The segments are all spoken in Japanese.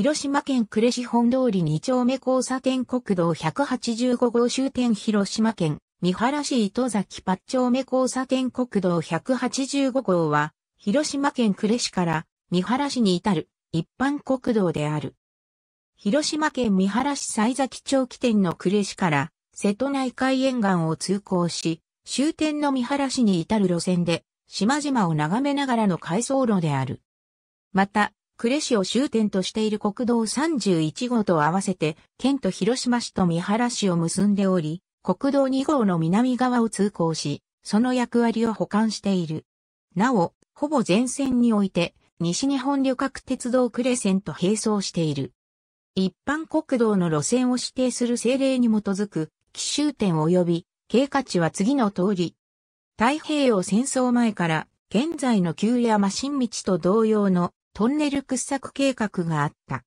広島県呉市本通り2丁目交差点国道185号終点広島県三原市糸崎八丁目交差点国道185号は、広島県呉市から三原市に至る一般国道である。広島県三原市西崎町起点の呉市から瀬戸内海沿岸を通行し、終点の三原市に至る路線で、島々を眺めながらの回送路である。また、呉市を終点としている国道31号と合わせて、県と広島市と三原市を結んでおり、国道2号の南側を通行し、その役割を保管している。なお、ほぼ全線において、西日本旅客鉄道呉線と並走している。一般国道の路線を指定する政令に基づく、奇襲点及び、経過値は次の通り。太平洋戦争前から、現在の旧山新道と同様のトンネル掘削計画があった。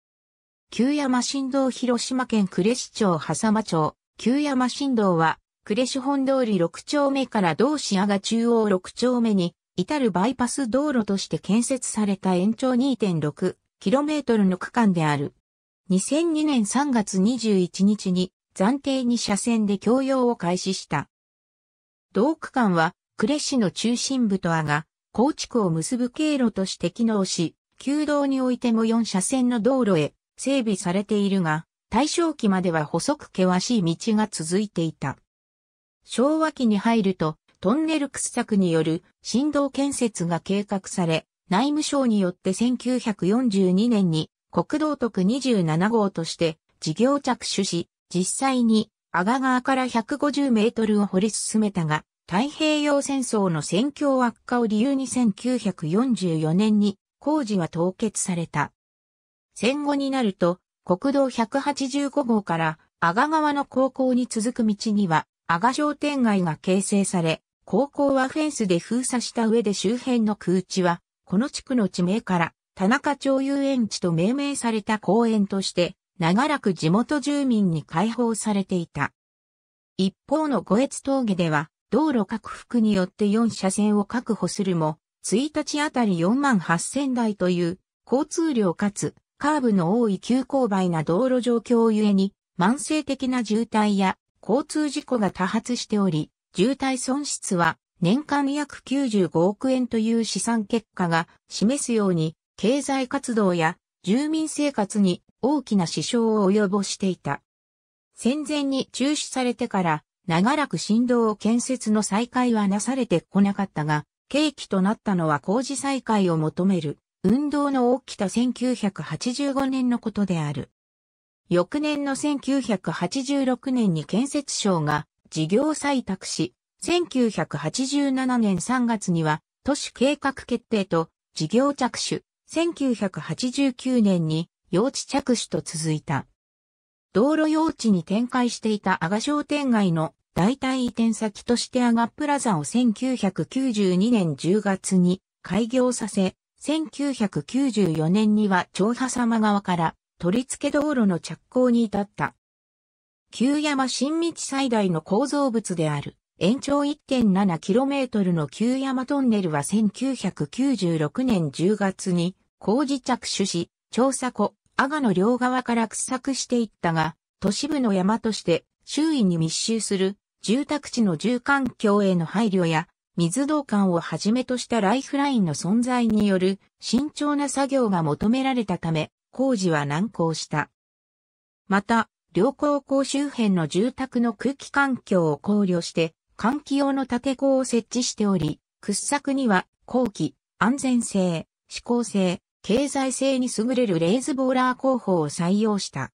旧山新道広島県呉市町狭間町、旧山新道は、呉市本通り6丁目から同市阿賀中央6丁目に、至るバイパス道路として建設された延長 2.6km の区間である。2002年3月21日に暫定に車線で供用を開始した。同区間は呉市の中心部と阿賀、高築区を結ぶ経路として機能し、旧道においても4車線の道路へ整備されているが、大正期までは細く険しい道が続いていた。昭和期に入ると、トンネル掘削による振動建設が計画され、内務省によって1942年に国道徳27号として事業着手し、実際に阿賀川から150メートルを掘り進めたが、太平洋戦争の戦況悪化を理由に1944年に工事が凍結された。戦後になると、国道185号から阿賀川の高校に続く道には、阿賀商店街が形成され、高校はフェンスで封鎖した上で周辺の空地は、この地区の地名から、田中町遊園地と命名された公園として、長らく地元住民に開放されていた。一方の五越峠では、道路拡幅によって4車線を確保するも、1日あたり4万8000台という、交通量かつ、カーブの多い急勾配な道路状況ゆえに、慢性的な渋滞や交通事故が多発しており、渋滞損失は年間約95億円という試算結果が示すように、経済活動や住民生活に大きな支障を及ぼしていた。戦前に中止されてから長らく振動建設の再開はなされてこなかったが、契機となったのは工事再開を求める運動の起きた1985年のことである。翌年の1986年に建設省が事業採択し、1987年3月には都市計画決定と事業着手、1989年に用地着手と続いた。道路用地に展開していた阿賀商店街の代替移転先としてアガプラザを1992年10月に開業させ、1994年には長波様側から取り付け道路の着工に至った。旧山新道最大の構造物である。延長 1.7km の旧山トンネルは1996年10月に工事着手し、調査庫、阿賀の両側から掘削していったが、都市部の山として周囲に密集する住宅地の住環境への配慮や、水道管をはじめとしたライフラインの存在による慎重な作業が求められたため、工事は難航した。また、両高校周辺の住宅の空気環境を考慮して、換気用の建構を設置しており、掘削には、後期、安全性、指向性、経済性に優れるレーズボーラー工法を採用した。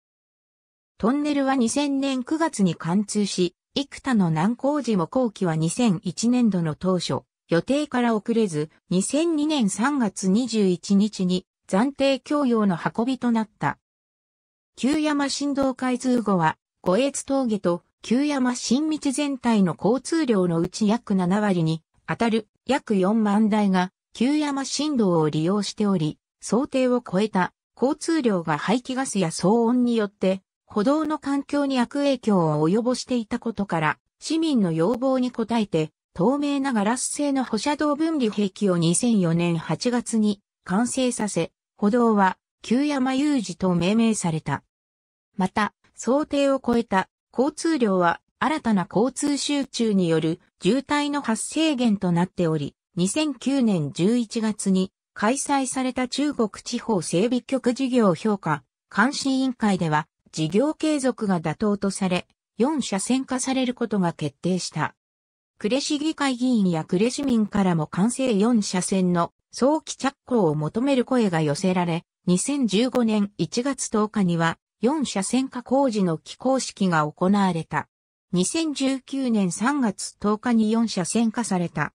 トンネルは2000年9月に貫通し、幾多の難工事も後期は2001年度の当初、予定から遅れず、2002年3月21日に暫定供用の運びとなった。旧山振動開通後は、五越峠と旧山新道全体の交通量のうち約7割に当たる約4万台が旧山振動を利用しており、想定を超えた交通量が排気ガスや騒音によって歩道の環境に悪影響を及ぼしていたことから、市民の要望に応えて、透明なガラス製の歩車道分離兵器を2004年8月に完成させ、歩道は旧山有事と命名された。また、想定を超えた交通量は新たな交通集中による渋滞の発生源となっており、2009年11月に開催された中国地方整備局事業評価監視委員会では事業継続が妥当とされ、4車線化されることが決定した。呉市議会議員や呉市民からも完成4車線の早期着工を求める声が寄せられ、2015年1月10日には4車線化工事の起工式が行われた。2019年3月10日に4車線化された。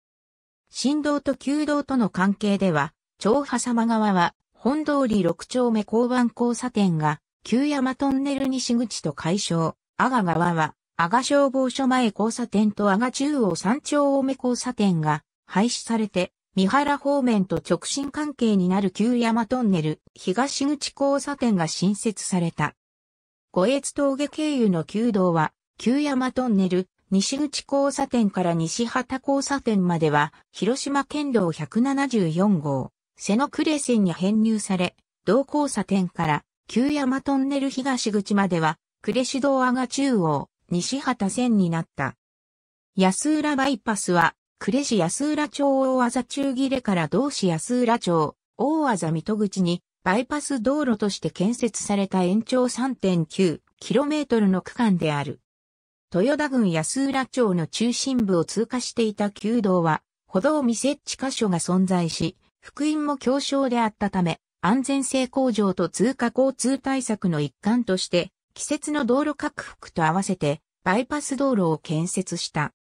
新道と旧道との関係では、長波様側は、本通り6丁目交番交差点が旧山トンネル西口と解消、阿賀川は、阿賀消防署前交差点と阿賀中央山頂多め交差点が廃止されて、三原方面と直進関係になる旧山トンネル東口交差点が新設された。五越峠経由の旧道は、旧山トンネル西口交差点から西畑交差点までは、広島県道174号、瀬野呉線に編入され、同交差点から旧山トンネル東口までは、呉市道阿賀中央、西畑線になった。安浦バイパスは、呉市安浦町大和中切れから同市安浦町、大和水戸口に、バイパス道路として建設された延長 3.9km の区間である。豊田郡安浦町の中心部を通過していた旧道は、歩道未設置箇所が存在し、福音も強小であったため、安全性向上と通過交通対策の一環として、季節の道路拡幅と合わせて、バイパス道路を建設した。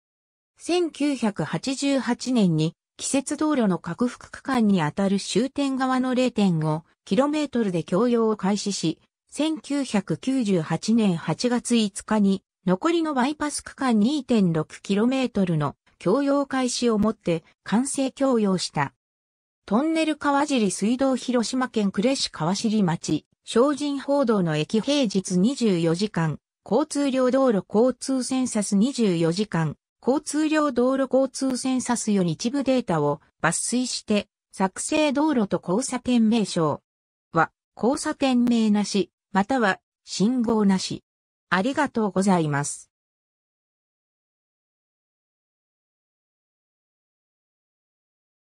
1988年に、季節道路の拡幅区間にあたる終点側の 0.5km で供用を開始し、1998年8月5日に、残りのバイパス区間 2.6km の供用開始をもって完成供用した。トンネル川尻水道広島県呉市川尻町、精進報道の駅平日24時間、交通量道路交通センサス24時間、交通量道路交通センサスより一部データを抜粋して、作成道路と交差点名称は、交差点名なし、または信号なし。ありがとうございます。